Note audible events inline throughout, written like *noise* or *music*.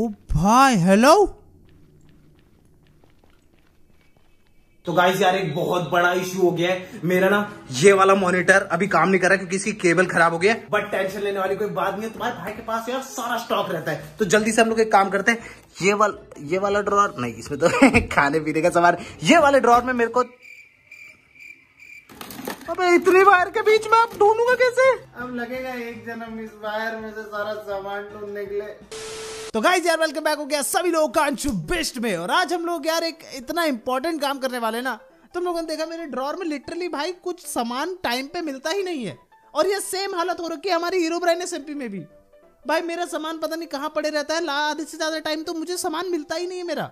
ओ भाई हेलो तो गाइस यार एक बहुत बड़ा इश्यू हो गया है मेरा ना ये वाला मॉनिटर अभी काम नहीं कर रहा क्योंकि इसकी केबल खराब हो गया है बट टेंशन लेने वाली कोई बात नहीं है तुम्हारे भाई के पास यार सारा स्टॉक रहता है तो जल्दी से हम लोग एक काम करते हैं ये वाल ये वाला ड्रॉर नहीं इसमें तो *laughs* खाने पीने का सवाल ये वाले ड्रॉर में मेरे को अबे इतनी वायर के बीच में आप ढूंढूंगा कैसे अब लगेगा एक जन्म इस वायर में से सारा सामान ढूंढने के लिए तो गाइज यार वेलकम बैक हो गया सभी लोग कांचू बेस्ट में और आज हम लोग यार एक इतना इंपॉर्टेंट काम करने वाले ना तुम लोगों ने देखा मेरे ड्रॉर में लिटरली भाई कुछ सामान टाइम पे मिलता ही नहीं है और ये सेम हालत हो रखी है हमारी हीरो ब्राइन एस में भी भाई मेरा सामान पता नहीं कहाँ पड़े रहता है आधे से ज्यादा टाइम तो मुझे सामान मिलता ही नहीं है मेरा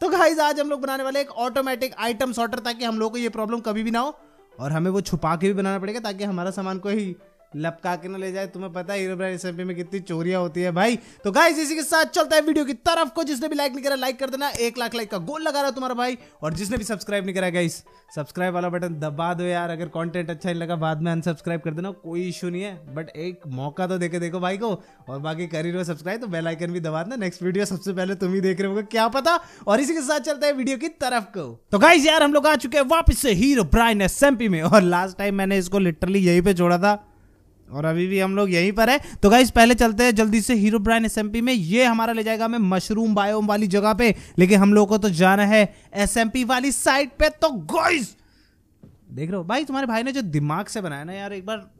तो गाइज आज हम लोग बनाने वाले एक ऑटोमेटिक आइटम सॉर्टर ताकि हम लोग को ये प्रॉब्लम कभी भी ना हो और हमें वो छुपा के भी बनाना पड़ेगा ताकि हमारा सामान कोई लपका के ना ले जाए तुम्हें पता है हीरो ब्रांड एस में कितनी चोरियां होती है भाई तो गाइस इसी के साथ चलता है वीडियो की तरफ को जिसने भी लाइक नहीं करा लाइक कर देना एक लाख लाइक का गोल लगा रहा है तुम्हारा भाई और जिसने भी सब्सक्राइब नहीं करा गाइस सब्सक्राइब वाला बटन दबा दो यार अगर कॉन्टेंट अच्छा नहीं लगा बाद में अनसब्सक्राइब कर देना कोई इशू नहीं है बट एक मौका तो देखे देखो भाई को और बाकी कर ही सब्सक्राइब तो बेलाइकन भी दबा देना नेक्स्ट वीडियो सबसे पहले तुम ही देख रहे हो क्या पता और इसी के साथ चलता है वीडियो की तरफ को तो गाइस यार हम लोग आ चुके हैं वापस से हीरो ब्राइन एस में और लास्ट टाइम मैंने इसको लिटरली यही पे छोड़ा था और अभी भी हम लोग यहीं पर है तो गाइज पहले चलते हैं जल्दी से हीरो ब्रांड एस में ये हमारा ले जाएगा हमें मशरूम बायोम वाली जगह पे लेकिन हम लोग को तो जाना है एस वाली साइड पे तो गाइज देख रहे हो भाई तुम्हारे भाई ने जो दिमाग से बनाया ना यार एक बार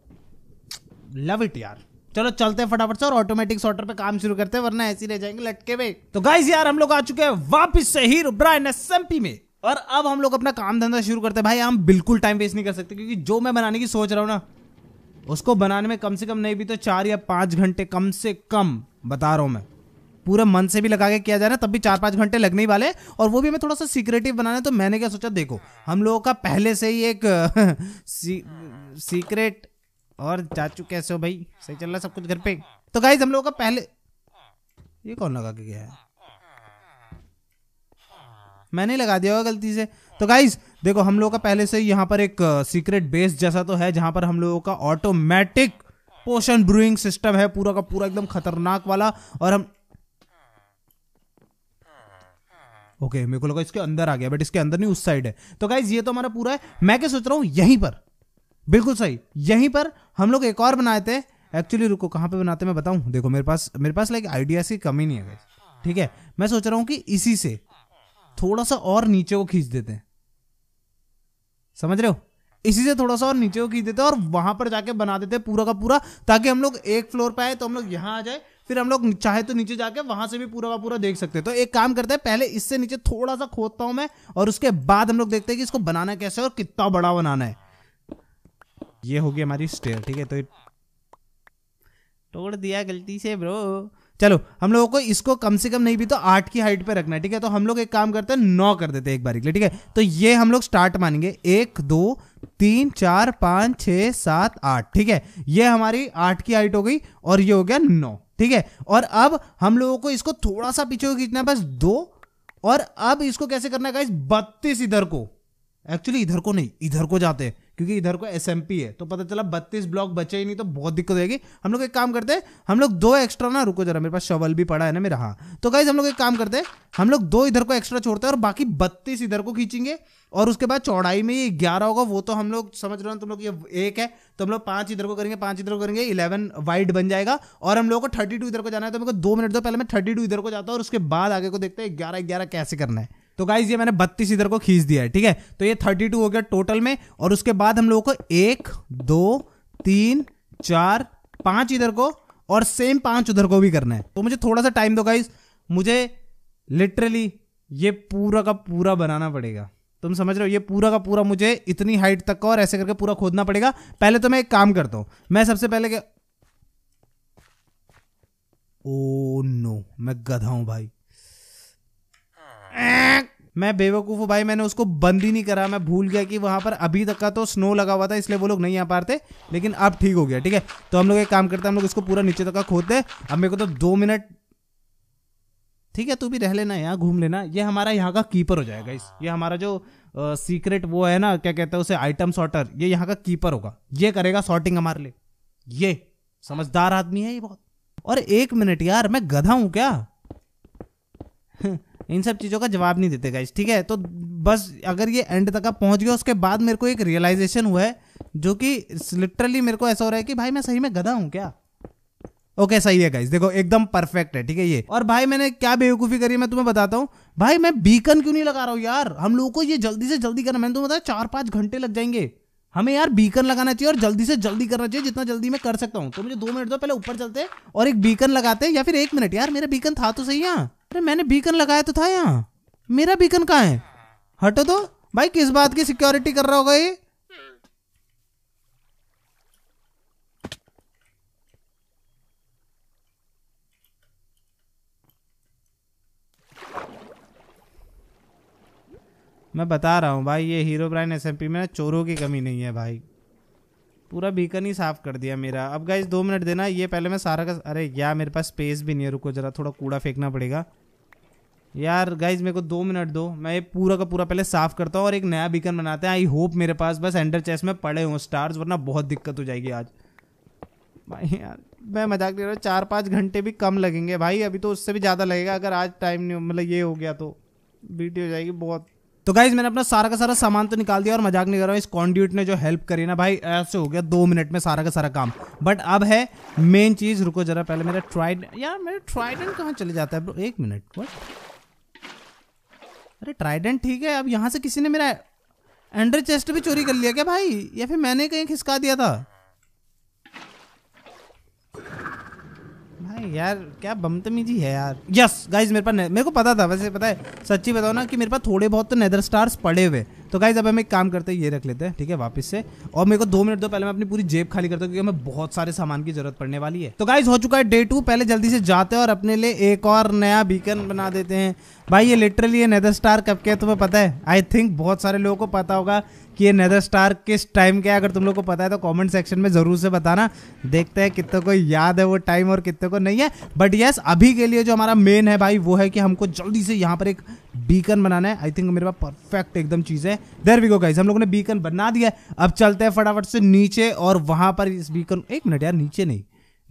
लव इट यार चलो चलते हैं फटाफट से और ऑटोमेटिक सॉर्टर पे काम शुरू करते हैं वरना ऐसे रह जाएंगे लटके हुए तो गाइज यार हम लोग आ चुके हैं वापस से हीरो ब्राइन एस में और अब हम लोग अपना काम धंधा शुरू करते हैं भाई हम बिल्कुल टाइम वेस्ट नहीं कर सकते क्योंकि जो मैं बनाने की सोच रहा हूँ ना उसको बनाने में कम से कम नहीं भी तो चार या पाँच घंटे कम से कम बता रहा हूँ मैं पूरे मन से भी लगा के किया जा रहा है तब भी चार पाँच घंटे लगने ही वाले और वो भी मैं थोड़ा सा सीक्रेटिव बनाने तो मैंने क्या सोचा देखो हम लोगों का पहले से ही एक *laughs* सी, सीक्रेट और चाचू कैसे हो भाई सही चल रहा है सब कुछ घर पे तो गाइज हम लोगों का पहले ये कौन लगा के गया है मैंने लगा दिया होगा गलती से तो गाइज देखो हम लोगों का पहले से यहाँ पर एक सीक्रेट बेस जैसा तो है जहां पर हम लोगों का ऑटोमेटिक पोशन ब्रूइंग सिस्टम है पूरा का पूरा एकदम खतरनाक वाला और हम ओके okay, मेरे को लगा इसके अंदर आ गया बट इसके अंदर नहीं उस साइड है तो गाइज ये तो हमारा पूरा है मैं क्या सोच रहा हूँ यहीं पर बिल्कुल सही यहीं पर हम लोग एक और बनाए थे एक्चुअली रुको कहां पे बनाते मैं बताऊं देखो मेरे पास मेरे पास लाइक आइडिया की कमी नहीं है ठीक है मैं सोच रहा हूँ कि इसी से थोड़ा सा और नीचे को खींच देते हैं समझ रहे हो इसी से थोड़ा सा और नीचे को खींच देते और वहां पर जाके बना देते पूरा का पूरा ताकि हम लोग एक फ्लोर पे आए तो हम लोग यहाँ आ जाए फिर हम लोग चाहे तो नीचे जाके वहां से भी पूरा का पूरा देख सकते हैं तो एक काम करते हैं पहले इससे नीचे थोड़ा सा खोदता हूं मैं और उसके बाद हम लोग देखते हैं कि इसको बनाना कैसे और कितना बड़ा बनाना है ये होगी हमारी स्टेयर ठीक है तो तोड़ दिया गलती से ब्रो चलो हम लोगों को इसको कम से कम नहीं भी तो आठ की हाइट पे रखना है ठीक है तो हम लोग एक काम करते हैं नौ कर देते हैं एक बार के लिए ठीक है तो ये हम लोग स्टार्ट मानेंगे एक दो तीन चार पाँच छ सात आठ ठीक है ये हमारी आठ की हाइट हो गई और ये हो गया नौ ठीक है और अब हम लोगों को इसको थोड़ा सा पीछे खींचना है बस दो और अब इसको कैसे करना है बत्तीस इधर को एक्चुअली इधर को नहीं इधर को जाते हैं क्योंकि इधर को एस है तो पता चला बत्तीस ब्लॉक बचे ही नहीं तो बहुत दिक्कत होगी हम लोग एक काम करते हैं हम लोग दो एक्स्ट्रा ना रुको जरा मेरे पास शवल भी पड़ा है ना मेरा हाँ तो गाइज हम लोग एक काम करते हैं हम लोग दो इधर को एक्स्ट्रा छोड़ते हैं और बाकी बत्तीस इधर को खींचेंगे और उसके बाद चौड़ाई में ये ग्यारह होगा वो तो हम लोग समझ रहे हो तुम लोग ये एक है तो हम लोग पांच इधर को करेंगे पांच इधर को करेंगे इलेवन वाइड बन जाएगा और हम लोग को थर्टी टू इधर को जाना है तो मेरे को दो मिनट दो पहले मैं थर्टी टू इधर को जाता हूँ और उसके बाद आगे को देखते हैं ग्यारह ग्यारह कैसे करना है तो गाइज ये मैंने बत्तीस इधर को खींच दिया है ठीक है तो ये थर्टी टू हो गया टोटल में और उसके बाद हम लोगों को एक दो तीन चार पांच इधर को और सेम पांच उधर को भी करना है तो मुझे थोड़ा सा टाइम दो गाइज मुझे लिटरली ये पूरा का पूरा बनाना पड़ेगा तुम समझ रहे हो ये पूरा का पूरा मुझे इतनी हाइट तक का और ऐसे करके पूरा खोदना पड़ेगा पहले तो मैं एक काम करता हूं मैं सबसे पहले क्या ओ नो मैं गधा हूं भाई मैं बेवकूफ हूँ भाई मैंने उसको बंद ही नहीं करा मैं भूल गया कि वहां पर अभी तक का तो स्नो लगा हुआ था इसलिए वो लोग नहीं आ पा रहे लेकिन अब ठीक हो गया ठीक है तो हम लोग एक काम करते हैं हम लोग इसको पूरा नीचे तक का खोदते दे अब मेरे को तो दो मिनट ठीक है तू भी रह लेना यहाँ घूम लेना ये हमारा यहाँ का कीपर हो जाएगा इस ये हमारा जो आ, सीक्रेट वो है ना क्या कहते हैं उसे आइटम सॉर्टर ये यहाँ का कीपर होगा ये करेगा सॉर्टिंग हमारे लिए ये समझदार आदमी है ये बहुत और एक मिनट यार मैं गधा हूँ क्या इन सब चीज़ों का जवाब नहीं देते गाइज ठीक है तो बस अगर ये एंड तक आप पहुंच गया उसके बाद मेरे को एक रियलाइजेशन हुआ है जो कि लिटरली मेरे को ऐसा हो रहा है कि भाई मैं सही में गधा हूँ क्या ओके सही है गाइज देखो एकदम परफेक्ट है ठीक है ये और भाई मैंने क्या बेवकूफ़ी करी मैं तुम्हें बताता हूँ भाई मैं बीकन क्यों नहीं लगा रहा हूँ यार हम लोगों को ये जल्दी से जल्दी करना मैंने तुम्हें बताया चार पाँच घंटे लग जाएंगे हमें यार बीकन लगाना चाहिए और जल्दी से जल्दी करना चाहिए जितना जल्दी मैं कर सकता हूँ तो मुझे दो मिनट दो पहले ऊपर चलते और एक बीकन लगाते या फिर एक मिनट यार मेरा बीकन था तो सही यहाँ अरे मैंने बीकन लगाया तो था यहाँ मेरा बीकन कहाँ है हटो तो भाई किस बात की सिक्योरिटी कर रहा होगा ये मैं बता रहा हूँ भाई ये हीरो ब्राइन एस में ना चोरों की कमी नहीं है भाई पूरा बीकन ही साफ कर दिया मेरा अब गाइज दो मिनट देना ये पहले मैं सारा का अरे यार मेरे पास स्पेस भी नहीं है रुको जरा थोड़ा कूड़ा फेंकना पड़ेगा यार गाइज मेरे को दो मिनट दो मैं ये पूरा का पूरा पहले साफ करता हूँ और एक नया बीकन बनाते हैं आई होप मेरे पास बस एंडर चेस में पड़े हों स्टार्स वरना बहुत दिक्कत हो जाएगी आज भाई यार मैं मजाक नहीं रहा चार पाँच घंटे भी कम लगेंगे भाई अभी तो उससे भी ज़्यादा लगेगा अगर आज टाइम नहीं मतलब ये हो गया तो बीटी हो जाएगी बहुत तो गाइज मैंने अपना सारा का सारा सामान तो निकाल दिया और मजाक नहीं कर रहा हूँ इस कॉन्ड्यूट ने जो हेल्प करी ना भाई ऐसे हो गया दो मिनट में सारा का सारा काम बट अब है मेन चीज रुको जरा पहले मेरा ट्राइड यार मेरा ट्राइडेंट कहाँ चले जाता है एक मिनट वट अरे ट्राइडेंट ठीक है अब यहाँ से किसी ने मेरा एंडर चेस्ट भी चोरी कर लिया क्या भाई या फिर मैंने कहीं खिसका दिया था यार क्या बमतमीजी है यार यस गाइज मेरे पास मेरे को पता था वैसे पता है सच्ची बताओ ना कि मेरे पास थोड़े बहुत तो नेदर स्टार्स पड़े हुए तो गाइज अब हम एक काम करते हैं ये रख लेते हैं ठीक है वापस से और मेरे को दो मिनट दो पहले मैं अपनी पूरी जेब खाली करता हूँ क्योंकि हमें बहुत सारे सामान की जरूरत पड़ने वाली है तो गाइज हो चुका है डे टू पहले जल्दी से जाते हैं और अपने लिए एक और नया बीकन बना देते हैं भाई ये लिटरली ये नेदर स्टार कब के तुम्हें पता है आई थिंक बहुत सारे लोगों को पता होगा कि ये नेदर स्टार किस टाइम के अगर तुम लोग को पता है तो कमेंट सेक्शन में ज़रूर से बताना देखते हैं कितने को याद है वो टाइम और कितने को नहीं है बट येस अभी के लिए जो हमारा मेन है भाई वो है कि हमको जल्दी से यहाँ पर एक बीकन बनाना है आई थिंक मेरे पास परफेक्ट एकदम चीज़ है देर वी गो गाइज हम लोगों ने बीकन बना दिया अब चलते हैं फटाफट से नीचे और वहां पर इस बीकन एक मिनट यार नीचे नहीं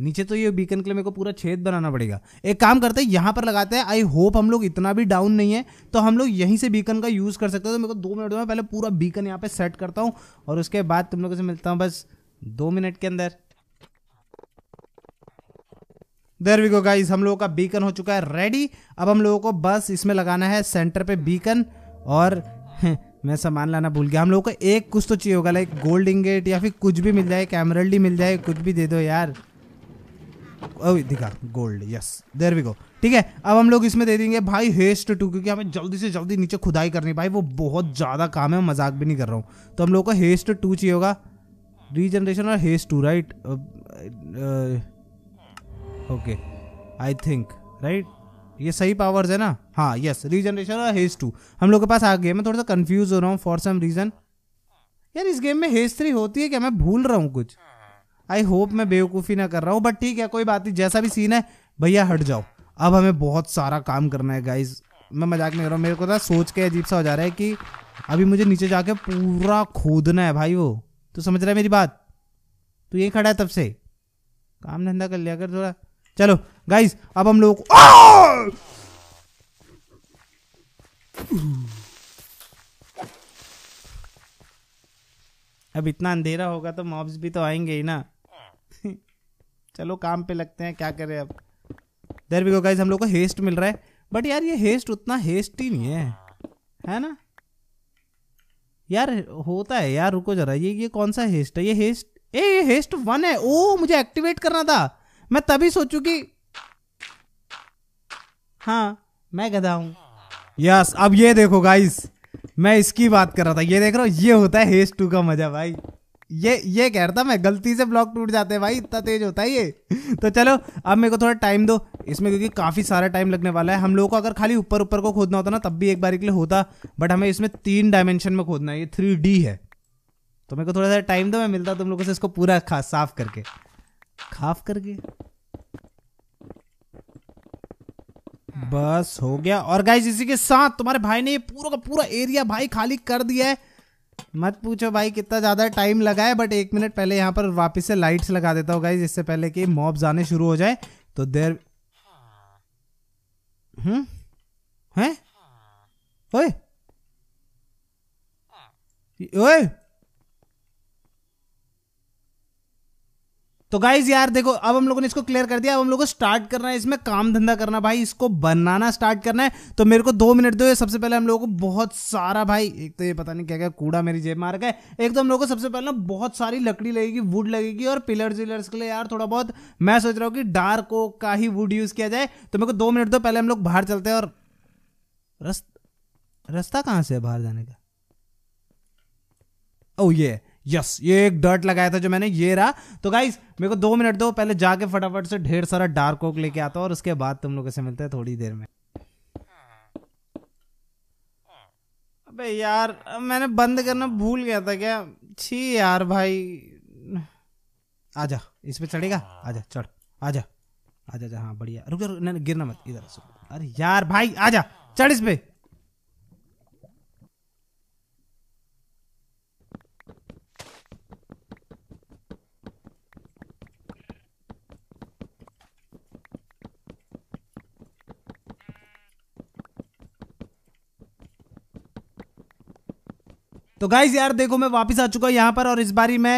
नीचे तो ये बीकन के लिए मेरे को पूरा छेद बनाना पड़ेगा एक काम करते हैं यहाँ पर लगाते हैं आई होप हम लोग इतना भी डाउन नहीं है तो हम लोग यहीं से बीकन का यूज़ कर सकते हैं तो मेरे को दो मिनट में पहले पूरा बीकन यहाँ पे सेट करता हूँ और उसके बाद तुम लोगों से मिलता हूँ बस दो मिनट के अंदर देर वी गो गाइज हम लोगों का बीकन हो चुका है रेडी अब हम लोगों को बस इसमें लगाना है सेंटर पे बीकन और *laughs* मैं सामान लाना भूल गया हम लोगों को एक कुछ तो चाहिए होगा लाइक गोल्ड इंगेट या फिर कुछ भी मिल जाए कैमरल मिल जाए कुछ भी दे दो यार दिखा gold yes there we go ठीक है अब हम लोग इसमें दे देंगे भाई हेस्ट टू क्योंकि हमें जल्दी से जल्दी नीचे खुदाई करनी भाई वो बहुत ज़्यादा काम है मजाक भी नहीं कर रहा हूँ तो हम लोग को हेस्ट टू चाहिए होगा रीजनरेशन और haste two right okay I think right ये सही पावर्स है ना हाँ यस रीजनरेशन और हेस्ट टू हम लोग के पास आ गए मैं थोड़ा सा कन्फ्यूज हो रहा हूँ फॉर सम रीज़न यार इस गेम में हेस्ट थ्री होती है क्या मैं भूल रहा हूँ कुछ आई होप मैं बेवकूफ़ी ना कर रहा हूँ बट ठीक है कोई बात नहीं जैसा भी सीन है भैया हट जाओ अब हमें बहुत सारा काम करना है गाइज मैं मजाक नहीं कर रहा हूँ मेरे को ना तो सोच के अजीब सा हो जा रहा है कि अभी मुझे नीचे जाके पूरा खोदना है भाई वो तो समझ रहा है मेरी बात तू यही खड़ा है तब से काम धंधा कर लिया कर थोड़ा चलो गाइज अब हम लोग अब इतना अंधेरा होगा तो मॉब्स भी तो आएंगे ही ना चलो काम पे लगते हैं क्या करें अब देर बी गो गाइज हम लोग को हेस्ट मिल रहा है बट यार ये हेस्ट उतना हेस्ट ही नहीं है है ना यार होता है यार रुको जरा ये ये कौन सा हेस्ट है ये हेस्ट ए ये हेस्ट वन है ओ मुझे एक्टिवेट करना था मैं तभी सोचू कि हाँ मैं गधा हूं यस अब ये देखो गाइस मैं इसकी बात कर रहा था ये देख रहा हूँ ये होता है हेस्ट टू का मजा भाई ये ये कह रहा था मैं गलती से ब्लॉक टूट जाते हैं भाई इतना तेज होता है ये तो चलो अब मेरे को थोड़ा टाइम दो इसमें क्योंकि काफ़ी सारा टाइम लगने वाला है हम लोगों को अगर खाली ऊपर ऊपर को खोदना होता ना तब भी एक बार के लिए होता बट हमें इसमें तीन डायमेंशन में खोदना है ये थ्री है तो मेरे को थोड़ा सा टाइम दो मैं मिलता तुम लोगों से इसको पूरा खा साफ करके खाफ करके बस हो गया और गाइज इसी के साथ तुम्हारे भाई ने पूरा का पूरा एरिया भाई खाली कर दिया है मत पूछो भाई कितना ज़्यादा टाइम लगा है बट एक मिनट पहले यहाँ पर वापस से लाइट्स लगा देता हूँ गाइज इससे पहले कि मॉब जाने शुरू हो जाए तो देर हम्म हैं ओए ओए तो गाइज यार देखो अब हम लोगों ने इसको क्लियर कर दिया अब हम लोगों को स्टार्ट करना है इसमें काम धंधा करना भाई इसको बनाना स्टार्ट करना है तो मेरे को दो मिनट दो सबसे पहले हम लोगों को बहुत सारा भाई एक तो ये पता नहीं क्या क्या कूड़ा मेरी जेब मार गए एक तो हम लोगों को सबसे पहले ना बहुत सारी लकड़ी लगेगी वुड लगेगी और पिलर्स विलर्स के लिए यार थोड़ा बहुत मैं सोच रहा हूँ कि डार्क ओक का ही वुड यूज़ किया जाए तो मेरे को दो मिनट दो पहले हम लोग बाहर चलते हैं और रस्ता रास्ता कहाँ से है बाहर जाने का ओ oh, ये यस ये एक डर्ट लगाया था जो मैंने ये रहा तो गाइज मेरे को दो मिनट दो पहले जाके फटाफट से ढेर सारा डार्क कोक लेके आता हूँ और उसके बाद तुम लोगों से मिलते हैं थोड़ी देर में अबे यार मैंने बंद करना भूल गया था क्या छी यार भाई आजा इस पे चढ़ेगा आजा चढ़ आजा आजा जा हाँ बढ़िया रुक जा रुक गिरना मत इधर अरे यार भाई आजा चढ़ इस पे तो गाइज यार देखो मैं वापस आ चुका यहाँ पर और इस बारी मैं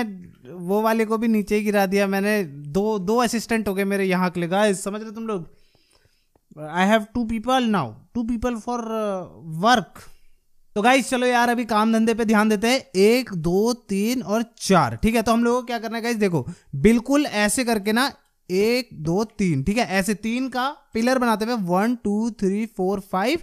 वो वाले को भी नीचे गिरा दिया मैंने दो दो असिस्टेंट हो गए मेरे यहाँ के लिए गाइज समझ रहे तुम लोग I have two people now two people for work तो गाइज चलो यार अभी काम धंधे पे ध्यान देते हैं एक दो तीन और चार ठीक है तो हम लोगों को क्या करना है गाइज देखो बिल्कुल ऐसे करके ना एक दो तीन ठीक है ऐसे तीन का पिलर बनाते हुए one two three four five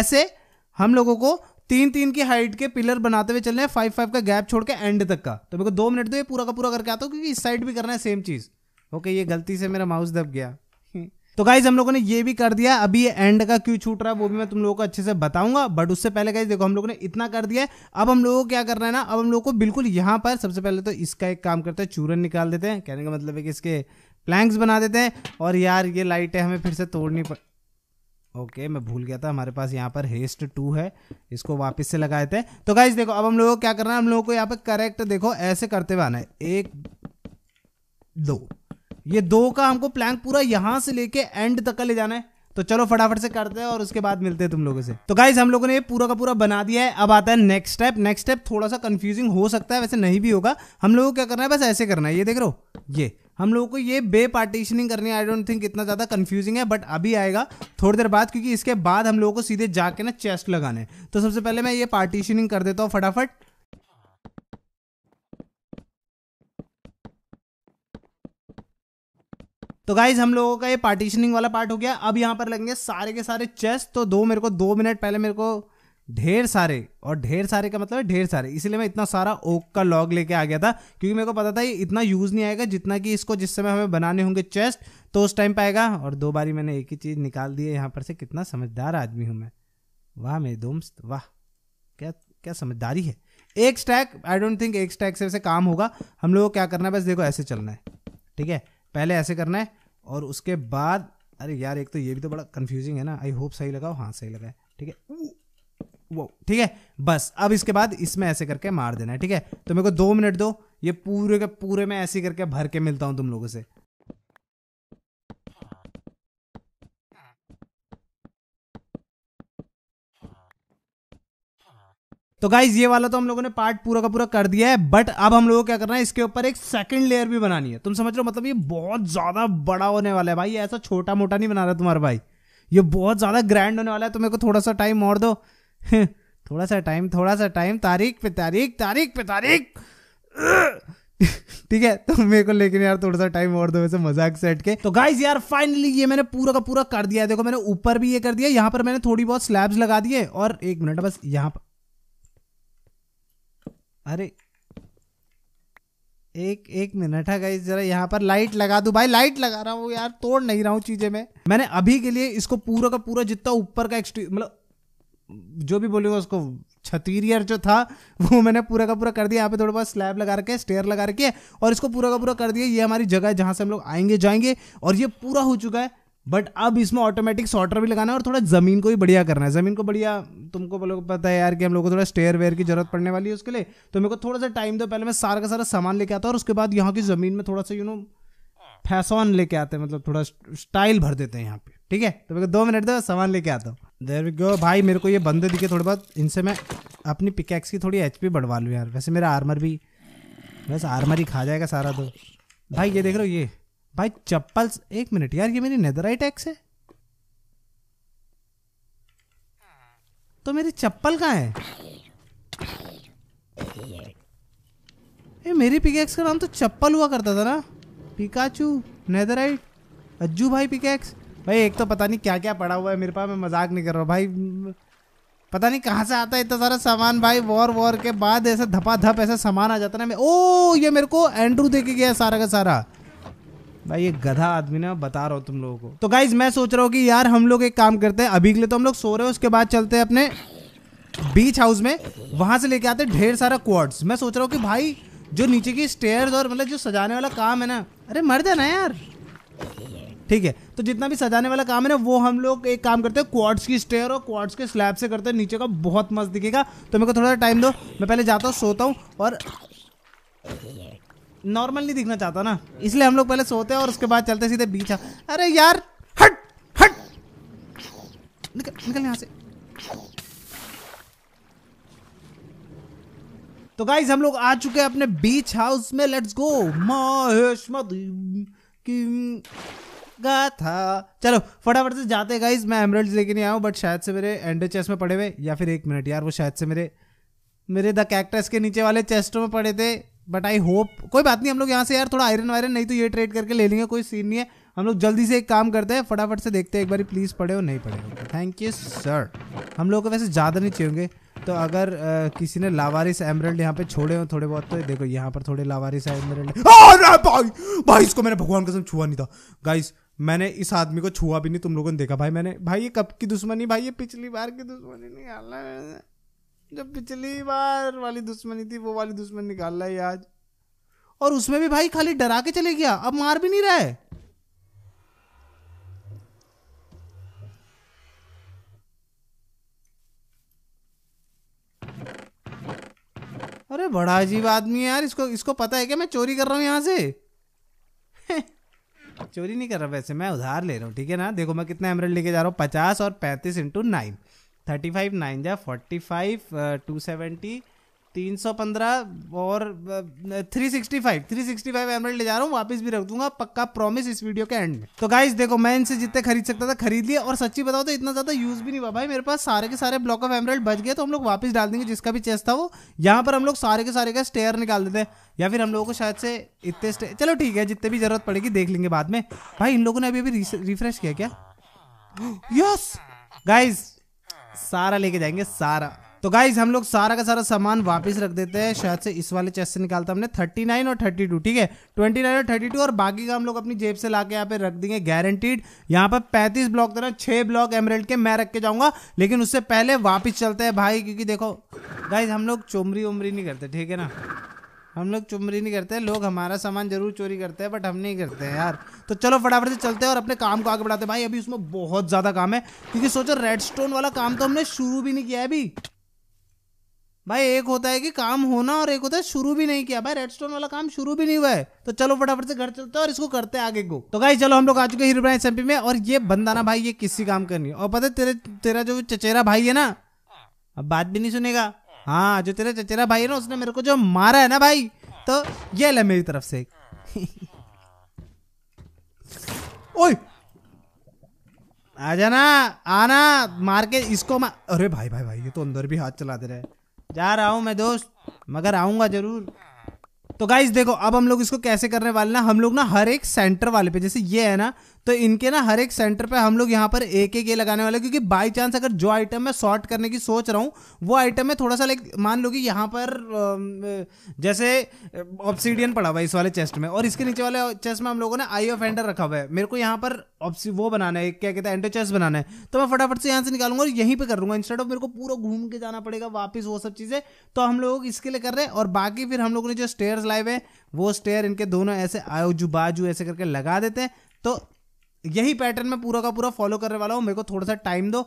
ऐसे हम लोगों को तीन तीन की हाइट के पिलर बनाते हुए चल रहे हैं फाइव फाइव का गैप छोड़ के एंड तक का तो मेरे को दो मिनट तो ये पूरा का पूरा करके आता हूँ क्योंकि इस साइड भी करना है सेम चीज़ ओके ये गलती से मेरा माउस दब गया *laughs* तो गाइज हम लोगों ने ये भी कर दिया अभी ये एंड का क्यों छूट रहा है वो भी मैं तुम लोगों को अच्छे से बताऊंगा बट उससे पहले गाइज देखो हम लोगों ने इतना कर दिया है अब हम लोगों को क्या करना है ना अब हम लोगों को बिल्कुल यहाँ पर सबसे पहले तो इसका एक काम करते हैं चूरन निकाल देते हैं कहने का मतलब है कि इसके प्लैंक्स बना देते हैं और यार ये लाइटें हमें फिर से तोड़नी पड़ ओके मैं भूल गया था हमारे पास यहाँ पर हेस्ट टू है इसको वापस से लगाए थे तो गाइज देखो अब हम लोगों को क्या करना है हम लोगों को यहाँ पे करेक्ट देखो ऐसे करते हुए आना है एक दो ये दो का हमको प्लैंक पूरा यहां से लेके एंड तक का ले जाना है तो चलो फटाफट से करते हैं और उसके बाद मिलते हैं तुम लोगों से तो गाइज हम लोगों ने ये पूरा का पूरा बना दिया है अब आता है नेक्स्ट स्टेप नेक्स्ट स्टेप थोड़ा सा कंफ्यूजिंग हो सकता है वैसे नहीं भी होगा हम लोगों को क्या करना है बस ऐसे करना है ये देख रहे ये हम लोगों को ये बे पार्टीशनिंग करनी आई डोंट थिंक इतना ज़्यादा कन्फ्यूजिंग है बट अभी आएगा थोड़ी देर बाद क्योंकि इसके बाद हम लोगों को सीधे जाके ना चेस्ट लगाने तो सबसे पहले मैं ये पार्टीशनिंग कर देता हूँ फटाफट तो गाइज हम लोगों का ये पार्टीशनिंग वाला पार्ट हो गया अब यहाँ पर लगेंगे सारे के सारे चेस्ट तो दो मेरे को दो मिनट पहले मेरे को ढेर सारे और ढेर सारे का मतलब है ढेर सारे इसलिए मैं इतना सारा ओक का लॉग लेके आ गया था क्योंकि मेरे को पता था ये इतना यूज़ नहीं आएगा जितना कि इसको जिस समय हमें बनाने होंगे चेस्ट तो उस टाइम पाएगा आएगा और दो बारी मैंने एक ही चीज़ निकाल दी है यहाँ पर से कितना समझदार आदमी हूँ मैं वाह मेरे दोस्त वाह क्या क्या समझदारी है एक स्टैक आई डोंट थिंक एक स्टैक से वैसे काम होगा हम लोग को क्या करना है बस देखो ऐसे चलना है ठीक है पहले ऐसे करना है और उसके बाद अरे यार एक तो ये भी तो बड़ा कन्फ्यूजिंग है ना आई होप सही लगाओ हाँ सही लगाए ठीक है वो ठीक है बस अब इसके बाद इसमें ऐसे करके मार देना है ठीक है तो मेरे को दो मिनट दो ये पूरे के पूरे में ऐसे करके भर के मिलता हूं तुम लोगों से तो गाइज ये वाला तो हम लोगों ने पार्ट पूरा का पूरा कर दिया है बट अब हम लोगों को क्या करना है इसके ऊपर एक सेकंड लेयर भी बनानी है तुम समझ रहे हो मतलब ये बहुत ज्यादा बड़ा होने वाला है भाई ऐसा छोटा मोटा नहीं बना रहा तुम्हारा भाई ये बहुत ज्यादा ग्रैंड होने वाला है तो मेरे को थोड़ा सा टाइम और दो *laughs* थोड़ा सा टाइम थोड़ा सा टाइम तारीख पे तारीख तारीख पे तारीख ठीक है तो मेरे को लेकिन यार थोड़ा सा टाइम और दो वैसे मजाक सेट के तो गाइज यार फाइनली ये मैंने पूरा का पूरा कर दिया देखो मैंने ऊपर भी ये कर दिया यहाँ पर मैंने थोड़ी बहुत स्लैब्स लगा दिए और एक मिनट बस यहाँ पर अरे एक एक मिनट है गाइज जरा यहाँ पर लाइट लगा दू भाई लाइट लगा रहा हूँ यार तोड़ नहीं रहा हूँ चीजें मैं मैंने अभी के लिए इसको पूरा का पूरा जितना ऊपर का मतलब जो भी बोलेगा उसको छतीरियर जो था वो मैंने पूरा का पूरा कर दिया यहाँ पे थोड़ा बहुत स्लैब लगा रखे स्टेयर लगा रखे और इसको पूरा का पूरा कर दिया ये हमारी जगह है जहाँ से हम लोग आएंगे जाएंगे और ये पूरा हो चुका है बट अब इसमें ऑटोमेटिक सॉर्टर भी लगाना है और थोड़ा ज़मीन को भी बढ़िया करना है ज़मीन को बढ़िया तुमको बोलो पता है यार कि हम लोग को थोड़ा स्टेयर वेयर की जरूरत पड़ने वाली है उसके लिए तो मेरे को थोड़ा सा टाइम दो पहले मैं सारा का सारा सामान लेके आता हूँ और उसके बाद यहाँ की ज़मीन में थोड़ा सा यू नो फैसन लेके आते हैं मतलब थोड़ा स्टाइल भर देते हैं यहाँ पे ठीक है तो मेरे को दो मिनट दो सामान लेके आता हूँ देर गो भाई मेरे को ये बंदे दिखे थोड़े बहुत इनसे मैं अपनी पिकैक्स की थोड़ी एच बढ़वा लूँ यार वैसे मेरा आर्मर भी बस आर्मर ही खा जाएगा सारा तो भाई ये देख लो ये भाई चप्पल एक मिनट यार ये मेरी नेदराइट एक्स है तो मेरी चप्पल कहाँ है ये मेरी पिकैक्स का नाम तो चप्पल हुआ करता था ना पिकाचू नेदराइट अज्जू भाई पिकैक्स भाई एक तो पता नहीं क्या क्या पड़ा हुआ है मेरे पास मैं मजाक नहीं कर रहा हूँ भाई पता नहीं कहाँ से आता है इतना सारा सामान भाई वॉर वॉर के बाद ऐसा धपा धप ऐसा सामान आ जाता ना मैं ओ ये मेरे को एंड्रू दे के गया सारा का सारा भाई ये गधा आदमी ना बता रहा हूँ तुम लोगों को तो गाइज मैं सोच रहा हूँ कि यार हम लोग एक काम करते हैं अभी के लिए तो हम लोग सो रहे हैं उसके बाद चलते हैं अपने बीच हाउस में वहाँ से लेके आते हैं ढेर सारा क्वाड्स मैं सोच रहा हूँ कि भाई जो नीचे की स्टेयर्स और मतलब जो सजाने वाला काम है ना अरे मर जाना यार ठीक है तो जितना भी सजाने वाला काम है ना वो हम लोग एक काम करते हैं क्वार्ट्स की स्टेयर और क्वार्ट्स के स्लैब से करते हैं नीचे का बहुत मस्त दिखेगा तो मेरे को थोड़ा टाइम दो मैं पहले जाता हूँ सोता हूँ और नॉर्मल नहीं दिखना चाहता ना इसलिए हम लोग पहले सोते हैं और उसके बाद चलते सीधे बीच अरे यार हट हट निकल निकल यहाँ से तो गाइज हम लोग आ चुके हैं अपने बीच हाउस में लेट्स गो महेश गाथा चलो फटाफट से जाते गाइज मैं एमरल्ड लेके नहीं आया हूँ बट शायद से मेरे एंडर चेस्ट में पड़े हुए या फिर एक मिनट यार वो शायद से मेरे मेरे द कैक्टस के नीचे वाले चेस्ट में पड़े थे बट आई होप कोई बात नहीं हम लोग यहाँ से यार थोड़ा आयरन वायरन नहीं तो ये ट्रेड करके ले लेंगे कोई सीन नहीं है हम लोग जल्दी से एक काम करते हैं फटाफट से देखते हैं एक बार प्लीज़ पढ़े हो नहीं पढ़े हो थैंक यू सर हम लोग को वैसे ज़्यादा नहीं चाहिए तो अगर आ, किसी ने लावारिस एमरल्ड यहाँ पे छोड़े हो थोड़े बहुत तो देखो यहाँ पर थोड़े लावारिस एमरल्ड भाई भाई इसको मैंने भगवान कसम छुआ नहीं था गाइस मैंने इस आदमी को छुआ भी नहीं तुम लोगों ने देखा भाई मैंने भाई ये कब की दुश्मनी भाई ये पिछली बार की दुश्मनी निकालना है जब पिछली बार वाली दुश्मनी थी वो वाली दुश्मनी निकाल रहा है आज और उसमें भी भाई खाली डरा के चले गया अब मार भी नहीं रहा है अरे बड़ा अजीब आदमी है यार इसको इसको पता है क्या मैं चोरी कर रहा हूं यहां से चोरी नहीं कर रहा वैसे मैं उधार ले रहा हूँ ठीक है ना देखो मैं कितना एमरल्ड लेके जा रहा हूँ पचास और पैंतीस into nine thirty five nine जा फोर्टी फाइव टू सेवेंटी तीन सौ पंद्रह और three sixty five three sixty five emerald ले जा रहा हूँ वापस भी रख दूंगा पक्का प्रॉमिस इस वीडियो के एंड में तो गाइस देखो मैं इनसे जितने खरीद सकता था खरीद लिया और सच्ची बताओ तो इतना ज्यादा यूज भी नहीं हुआ भाई मेरे पास सारे के सारे ब्लॉक ऑफ एमरेड बच गए तो हम लोग वापस डाल देंगे जिसका भी चेस्ट था वो यहाँ पर हम लोग सारे के सारे का स्टेयर निकाल देते या फिर हम लोगों को शायद से इतने स्टे चलो ठीक है जितने भी जरूरत पड़ेगी देख लेंगे बाद में भाई इन लोगों ने अभी अभी रिफ्रेश किया क्या यस *gasps* गाइज सारा लेके जाएंगे सारा तो गाइज हम लोग सारा का सारा सामान वापस रख देते हैं शायद से इस वाले चेस्ट से निकालता हमने थर्टी नाइन और थर्टी टू ठीक है ट्वेंटी नाइन और थर्टी टू और बाकी का हम लोग अपनी जेब से ला के यहाँ पे रख देंगे गारंटीड यहाँ पर पैंतीस ब्लॉक देना छः ब्लॉक एमरेल्ड के मैं रख के जाऊँगा लेकिन उससे पहले वापस चलते हैं भाई क्योंकि देखो गाइज हम लोग चुमरी उमरी नहीं करते ठीक है ना हम लोग चुमरी नहीं करते लोग हमारा सामान जरूर चोरी करते हैं बट हम नहीं करते हैं यार तो चलो फटाफट से चलते हैं और अपने काम को आगे बढ़ाते हैं भाई अभी उसमें बहुत ज़्यादा काम है क्योंकि सोचो रेड स्टोन वाला काम तो हमने शुरू भी नहीं किया है अभी भाई एक होता है कि काम होना और एक होता है शुरू भी नहीं किया भाई रेडस्टोन वाला काम शुरू भी नहीं हुआ है तो चलो फटाफट से घर चलते हैं और इसको करते हैं आगे को तो भाई चलो हम लोग आ चुके हीरो एमपी में और ये बंदा ना भाई ये किसी काम करनी और पता है तेरे तेरा जो चचेरा भाई है ना अब बात भी नहीं सुनेगा हाँ जो तेरा चचेरा भाई है ना उसने मेरे को जो मारा है ना भाई तो ये ले मेरी तरफ से ओए आ जाना आना मार के इसको मार अरे भाई भाई भाई ये तो अंदर भी हाथ चला दे रहे है जा रहा हूँ मैं दोस्त मगर आऊंगा जरूर तो गाइज देखो अब हम लोग इसको कैसे करने वाले ना हम लोग ना हर एक सेंटर वाले पे जैसे ये है ना तो इनके ना हर एक सेंटर पे हम लोग यहाँ पर एक एक ये लगाने वाले क्योंकि बाई चांस अगर जो आइटम मैं शॉर्ट करने की सोच रहा हूँ वो आइटम में थोड़ा सा लाइक मान लो कि यहाँ पर जैसे ऑप्सीडियन पड़ा हुआ है इस वाले चेस्ट में और इसके नीचे वाले चेस्ट में हम लोगों ने आई ऑफ एंडर रखा हुआ है मेरे को यहाँ पर ऑप्सी वो बनाना है क्या कहते हैं एंडर चेस्ट बनाना है तो मैं फटाफट से यहाँ से निकालूंगा और यहीं पर कर लूँगा इंस्टेड ऑफ मेरे को पूरा घूम के जाना पड़ेगा वापस वो सब चीज़ें तो हम लोग इसके लिए कर रहे हैं और बाकी फिर हम लोगों ने जो स्टेयर लाए हुए वो स्टेयर इनके दोनों ऐसे आयोजू बाजू ऐसे करके लगा देते हैं तो यही पैटर्न में पूरा का पूरा फॉलो करने वाला हूँ मेरे को थोड़ा सा टाइम दो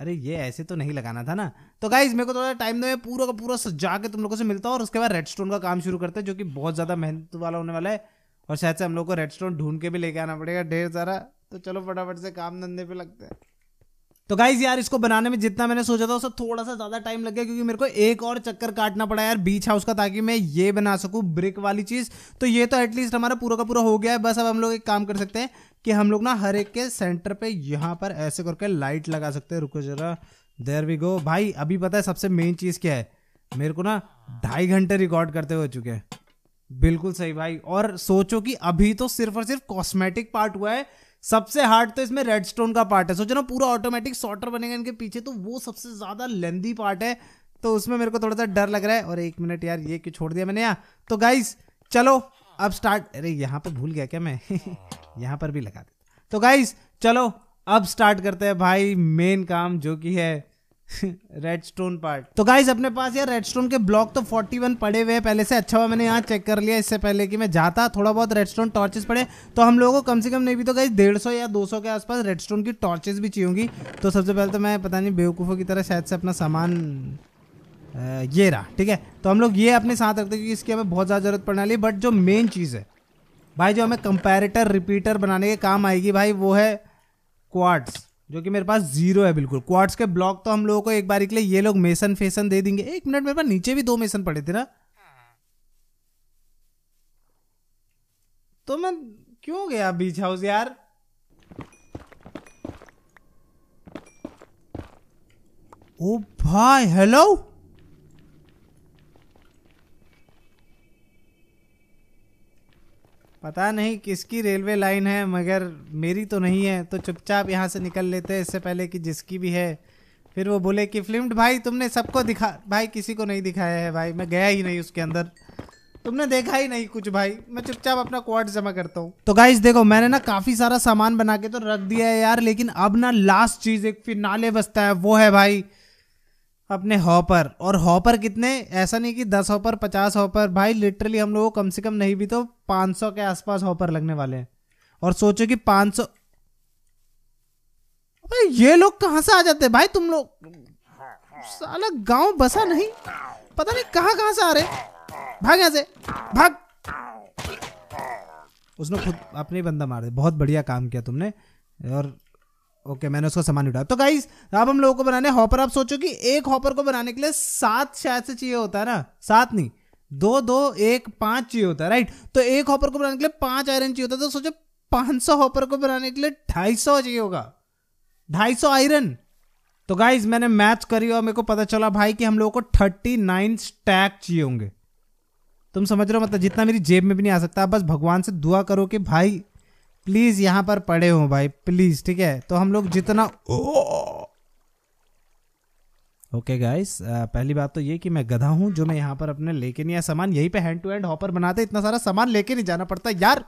अरे ये ऐसे तो नहीं लगाना था ना तो गाइज मेरे को थोड़ा सा टाइम दो मैं पूरा का पूरा सजा के तुम लोगों से मिलता हूँ और उसके बाद रेड स्टोन का काम शुरू करते हैं जो कि बहुत ज़्यादा मेहनत वाला होने वाला है और शायद से हम लोग को रेड स्टोन ढूंढ के भी लेके आना पड़ेगा ढेर सारा तो चलो फटाफट से काम धंधे पे लगते हैं तो गाइज यार इसको बनाने में जितना मैंने सोचा था उससे थोड़ा सा ज्यादा टाइम लग गया क्योंकि मेरे को एक और चक्कर काटना पड़ा यार बीच हाउस का ताकि मैं ये बना सकूँ ब्रिक वाली चीज तो ये तो एटलीस्ट हमारा पूरा का पूरा हो गया है बस अब हम लोग एक काम कर सकते हैं कि हम लोग ना हर एक के सेंटर पे यहाँ पर ऐसे करके लाइट लगा सकते हैं रुको जरा देर वी गो भाई अभी पता है सबसे मेन चीज़ क्या है मेरे को ना ढाई घंटे रिकॉर्ड करते हुए चुके हैं बिल्कुल सही भाई और सोचो कि अभी तो सिर्फ और सिर्फ कॉस्मेटिक पार्ट हुआ है सबसे हार्ड तो इसमें रेडस्टोन का पार्ट है सोचो ना पूरा ऑटोमेटिक सॉटर बनेगा इनके पीछे तो वो सबसे ज़्यादा लेंदी पार्ट है तो उसमें मेरे को थोड़ा सा डर लग रहा है और एक मिनट यार ये क्यों छोड़ दिया मैंने यहाँ तो गाइज चलो अब स्टार्ट अरे यहाँ पे भूल गया क्या मैं *laughs* यहाँ पर भी लगा देता तो गाइज चलो अब स्टार्ट करते हैं भाई मेन काम जो कि है रेड स्टोन पार्ट तो गाइज अपने पास यार रेड स्टोन के ब्लॉक तो 41 पड़े हुए हैं पहले से अच्छा हुआ मैंने यहाँ चेक कर लिया इससे पहले कि मैं जाता थोड़ा बहुत रेड स्टोन टॉर्चेस पड़े तो हम लोगों को कम से कम नहीं भी तो गाइज डेढ़ सौ या 200 के आसपास रेड स्टोन की टॉर्चेस भी चाहिए होंगी तो सबसे पहले तो मैं पता नहीं बेवकूफ़ों की तरह शायद से अपना सामान ये रहा ठीक है तो हम लोग ये अपने साथ रखते हैं क्योंकि इसकी हमें बहुत ज़्यादा ज़रूरत पड़ने वाली है बट जो मेन चीज़ है भाई जो हमें कंपेरेटर रिपीटर बनाने के काम आएगी भाई वो है क्वार्ट्स जो कि मेरे पास जीरो है बिल्कुल क्वार्ट्स के ब्लॉक तो हम लोगों को एक बार के लिए ये लोग मेसन फेसन दे देंगे एक मिनट मेरे पास नीचे भी दो मेसन पड़े थे ना तो मैं क्यों गया बीच हाउस यार ओ भाई हेलो पता नहीं किसकी रेलवे लाइन है मगर मेरी तो नहीं है तो चुपचाप यहाँ से निकल लेते हैं इससे पहले कि जिसकी भी है फिर वो बोले कि फिल्म भाई तुमने सबको दिखा भाई किसी को नहीं दिखाया है भाई मैं गया ही नहीं उसके अंदर तुमने देखा ही नहीं कुछ भाई मैं चुपचाप अपना क्वार्ट जमा करता हूँ तो गाइज देखो मैंने ना काफ़ी सारा सामान बना के तो रख दिया है यार लेकिन अब ना लास्ट चीज़ एक फिर नाले बसता है वो है भाई अपने हॉपर और हॉपर कितने ऐसा नहीं कि दस हॉपर पचास हॉपर भाई लिटरली हम लोगों को कम से कम नहीं भी तो पाँच सौ के आसपास हॉपर लगने वाले हैं और सोचो कि पाँच सौ भाई ये लोग कहाँ से आ जाते भाई तुम लोग साला गांव बसा नहीं पता नहीं कहाँ कहाँ से आ रहे भाग यहाँ से भाग उसने खुद अपने बंदा मार दिया बहुत बढ़िया काम किया तुमने और ओके okay, मैंने उसका सामान उठाया तो गाइज अब हम लोगों को बनाने हॉपर आप सोचो कि एक हॉपर को बनाने के लिए सात शायद से चाहिए होता है ना सात नहीं दो दो एक पांच चाहिए होता है राइट तो एक हॉपर को बनाने के लिए पांच आयरन चाहिए होता है तो सोचो पांच सौ हॉपर को बनाने के लिए ढाई सौ चाहिए होगा ढाई सौ आयरन तो गाइज मैंने मैच करी और मेरे को पता चला भाई कि हम लोगों को थर्टी नाइन स्टैक चाहिए होंगे तुम समझ रहे हो मतलब जितना मेरी जेब में भी नहीं आ सकता बस भगवान से दुआ करो कि भाई प्लीज यहां पर पड़े हो भाई प्लीज ठीक है तो हम लोग जितना ओके गाइस पहली बात तो ये कि मैं गधा हूं जो मैं यहां पर अपने लेके नहीं आया सामान यहीं पे हैंड टू हैंड हॉपर बनाते इतना सारा सामान लेके नहीं जाना पड़ता यार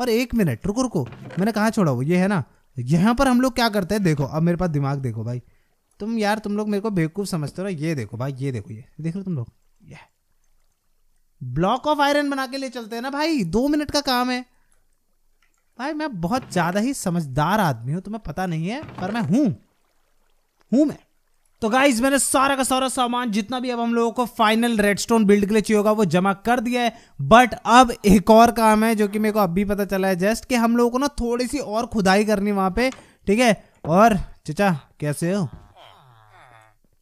और एक मिनट रुको रुको मैंने कहा छोड़ा वो ये है ना यहाँ पर हम लोग क्या करते हैं देखो अब मेरे पास दिमाग देखो भाई तुम यार तुम लोग मेरे को बेवकूफ़ समझते हो ये देखो भाई ये देखो ये देख लो तुम लोग ये ब्लॉक ऑफ आयरन बना के ले चलते हैं ना भाई दो मिनट का काम है भाई मैं बहुत ज़्यादा ही समझदार आदमी हूँ तुम्हें पता नहीं है पर मैं हूँ हूँ मैं तो गाइज मैंने सारा का सारा सामान जितना भी अब हम लोगों को फाइनल रेडस्टोन बिल्ड के लिए चाहिए होगा वो जमा कर दिया है बट अब एक और काम है जो कि मेरे को अब भी पता चला है जस्ट कि हम लोगों को ना थोड़ी सी और खुदाई करनी वहां पे ठीक है और चचा कैसे हो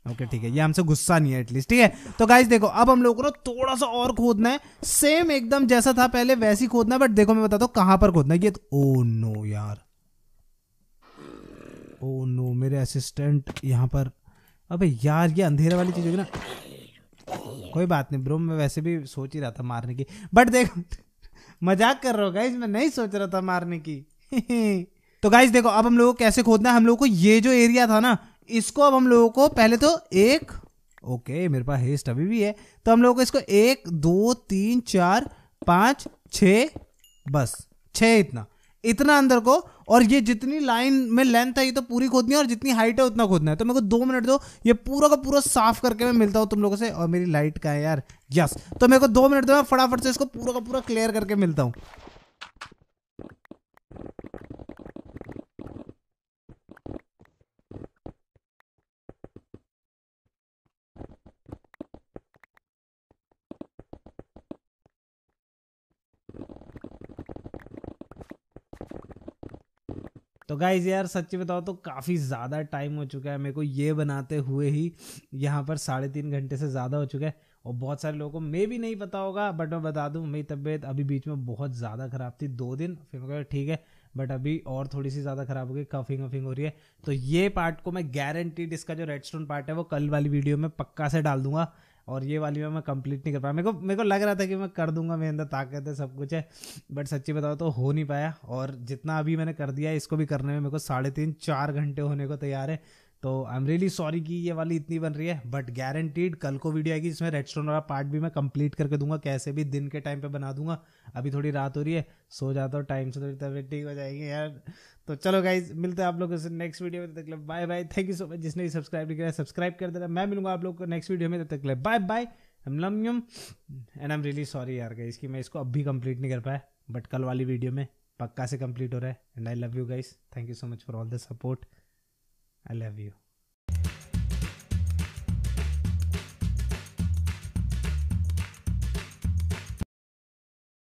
ओके ठीक है ये हमसे गुस्सा नहीं है एटलीस्ट ठीक है तो गाइज देखो अब हम लोग को थोड़ा सा और खोदना है सेम एकदम जैसा था पहले वैसे ही खोदना है बट देखो मैं बताता हूँ कहां पर खोदना है ये तो- ओ नो यार ओ नो मेरे असिस्टेंट यहाँ पर अबे यार ये अंधेरे वाली चीज होगी ना कोई बात नहीं ब्रो मैं वैसे भी सोच ही रहा था मारने की बट देखो मजाक कर रहा हो गाइज मैं नहीं सोच रहा था मारने की *laughs* तो गाइज देखो अब हम लोग को कैसे खोदना है हम लोग को ये जो एरिया था ना इसको अब हम लोगों को पहले तो एक ओके मेरे पास हेस्ट अभी भी है तो हम लोगों को इसको एक दो तीन चार पाँच छ बस छ इतना इतना अंदर को और ये जितनी लाइन में लेंथ है ये तो पूरी खोदनी है और जितनी हाइट है उतना खोदना है तो मेरे को दो मिनट दो ये पूरा का पूरा साफ करके मैं मिलता हूँ तुम लोगों से और मेरी लाइट का है यार यस तो मेरे को दो मिनट दो मैं फटाफट से इसको पूरा का पूरा क्लियर करके मिलता हूँ तो गाइज यार सच्ची बताओ तो काफ़ी ज़्यादा टाइम हो चुका है मेरे को ये बनाते हुए ही यहाँ पर साढ़े तीन घंटे से ज़्यादा हो चुका है और बहुत सारे लोगों को मैं भी नहीं पता होगा बट मैं बता दूँ मेरी तबीयत अभी बीच में बहुत ज़्यादा ख़राब थी दो दिन फिर मैं कहा ठीक है बट अभी और थोड़ी सी ज़्यादा ख़राब हो गई कफिंग वफिंग हो रही है तो ये पार्ट को मैं गारंटीड इसका जो रेड स्टोन पार्ट है वो कल वाली वीडियो में पक्का से डाल दूंगा और ये वाली में मैं कंप्लीट नहीं कर पाया मेरे को मेरे को लग रहा था कि मैं कर दूंगा मेरे अंदर ताकत है सब कुछ है बट सच्ची बताओ तो हो नहीं पाया और जितना अभी मैंने कर दिया इसको भी करने में मेरे को साढ़े तीन चार घंटे होने को तैयार है तो आई एम रियली सॉरी कि ये वाली इतनी बन रही है बट गारंटीड कल को वीडियो आएगी जिसमें रेड स्टोन वाला पार्ट भी मैं कंप्लीट करके दूंगा कैसे भी दिन के टाइम पे बना दूंगा अभी थोड़ी रात हो रही है सो जाता हूँ टाइम से थोड़ी तबियत ठीक हो जाएगी यार तो चलो गाइज मिलते हैं आप लोगों से नेक्स्ट वीडियो में तब तक bye bye thank you so much जिसने भी सब्सक्राइब नहीं किया सब्सक्राइब कर देना मैं मिलूंगा आप लोग को नेक्स्ट वीडियो में तब तक बाय बाय एम लम यम and I am really sorry यार गाइज कि मैं इसको अब भी कंप्लीट नहीं कर पाया बट कल वाली वीडियो में पक्का से कंप्लीट हो रहा है and I love you guys thank you so much for all the support I love you.